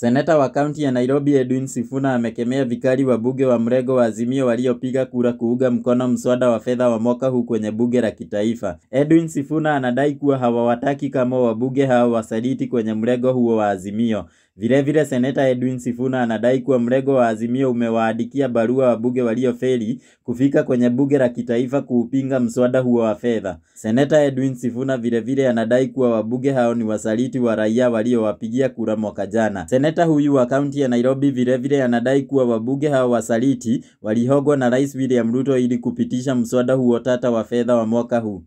Seneta wa kaunti ya Nairobi Edwin Sifuna amekemea vikali wabunge wa mrengo wa Azimio waliopiga kura kuunga mkono mswada wa fedha wa mwaka huu kwenye bunge la kitaifa. Edwin Sifuna anadai kuwa hawawataki kama wabunge hao wasaliti kwenye mrengo huo wa Azimio. Vilevile seneta Edwin Sifuna anadai kuwa mrengo wa Azimio umewaadikia barua wabunge waliofeli kufika kwenye bunge la kitaifa kuupinga mswada huo wa fedha. Seneta Edwin Sifuna vilevile anadai kuwa wabunge hao ni wasaliti wa raia waliowapigia kura mwaka jana. Seneta huyu wa kaunti ya Nairobi vilevile anadai kuwa wabunge hao wasaliti walihogwa na Rais William Ruto ili kupitisha mswada huo tata wa fedha wa mwaka huu.